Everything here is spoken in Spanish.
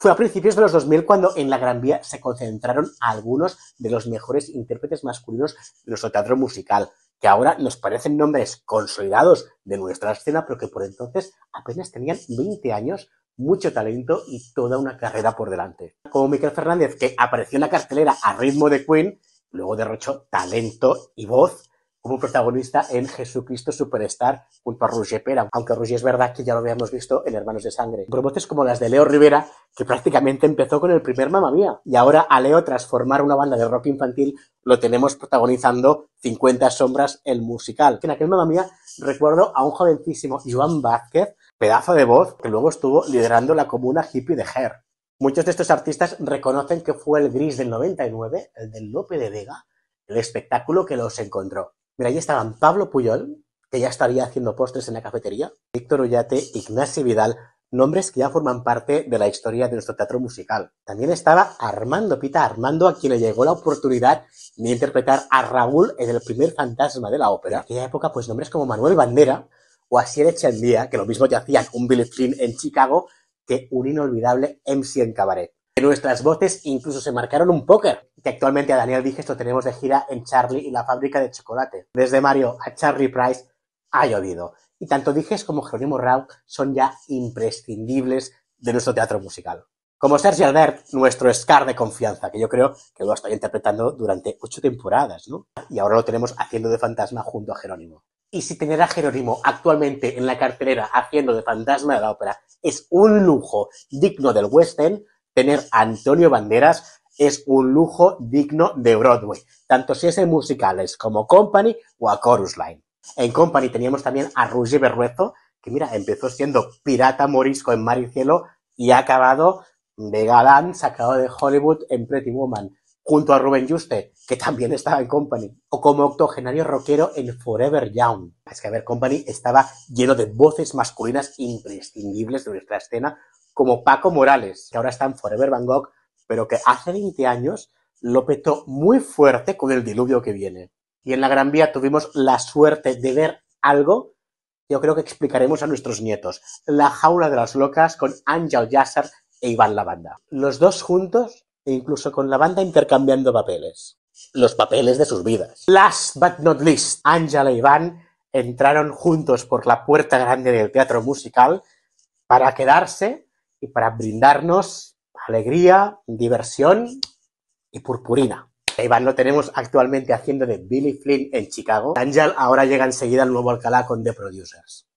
Fue a principios de los 2000 cuando en la Gran Vía se concentraron algunos de los mejores intérpretes masculinos de nuestro teatro musical, que ahora nos parecen nombres consolidados de nuestra escena, pero que por entonces apenas tenían 20 años, mucho talento y toda una carrera por delante. Como Miquel Fernández, que apareció en la cartelera a ritmo de Queen, luego derrochó talento y voz como protagonista en Jesucristo Superstar culpa a Roger Pera, aunque Roger es verdad que ya lo habíamos visto en Hermanos de Sangre. Bromotes como las de Leo Rivera, que prácticamente empezó con el primer Mamma Mía. Y ahora a Leo, transformar una banda de rock infantil, lo tenemos protagonizando 50 sombras el musical. En aquel Mamma Mía recuerdo a un jovencísimo Joan Vázquez, pedazo de voz, que luego estuvo liderando la comuna hippie de Hair. Muchos de estos artistas reconocen que fue el Gris del 99, el de Lope de Vega, el espectáculo que los encontró. Mira, ahí estaban Pablo Puyol, que ya estaría haciendo postres en la cafetería, Víctor Ullate, Ignacio Vidal, nombres que ya forman parte de la historia de nuestro teatro musical. También estaba Armando Pita Armando, a quien le llegó la oportunidad de interpretar a Raúl en el primer fantasma de la ópera. En aquella época, pues nombres como Manuel Bandera o Asier Echandía, que lo mismo que hacían un Billy Flynn en Chicago que un inolvidable MC en Cabaret nuestras voces incluso se marcaron un póker, que actualmente a Daniel Díez lo tenemos de gira en Charlie y la fábrica de chocolate. Desde Mario a Charlie Price ha llovido. Y tanto Díez como Jerónimo Rau son ya imprescindibles de nuestro teatro musical. Como Sergio Albert, nuestro Scar de confianza, que yo creo que lo ha estado interpretando durante ocho temporadas, ¿no? Y ahora lo tenemos haciendo de fantasma junto a Jerónimo. Y si tener a Jerónimo actualmente en la cartelera haciendo de fantasma de la ópera es un lujo digno del Western tener a Antonio Banderas es un lujo digno de Broadway, tanto si es en musicales como Company o a Chorus Line. En Company teníamos también a Ruggie Berruezo, que mira, empezó siendo pirata morisco en Mar y Cielo y ha acabado de galán sacado de Hollywood en Pretty Woman, junto a Rubén Juste, que también estaba en Company, o como octogenario rockero en Forever Young. Es que, a ver, Company estaba lleno de voces masculinas imprescindibles de nuestra escena, como Paco Morales, que ahora está en Forever Bangkok, pero que hace 20 años lo petó muy fuerte con el diluvio que viene. Y en la Gran Vía tuvimos la suerte de ver algo que yo creo que explicaremos a nuestros nietos. La jaula de las locas con Ángel Yasser e Iván Lavanda. Los dos juntos e incluso con la banda intercambiando papeles. Los papeles de sus vidas. Last but not least, Ángel e Iván entraron juntos por la puerta grande del teatro musical para quedarse y para brindarnos alegría, diversión y purpurina. Iván lo tenemos actualmente haciendo de Billy Flynn en Chicago. Angel ahora llega enseguida al nuevo Alcalá con The Producers.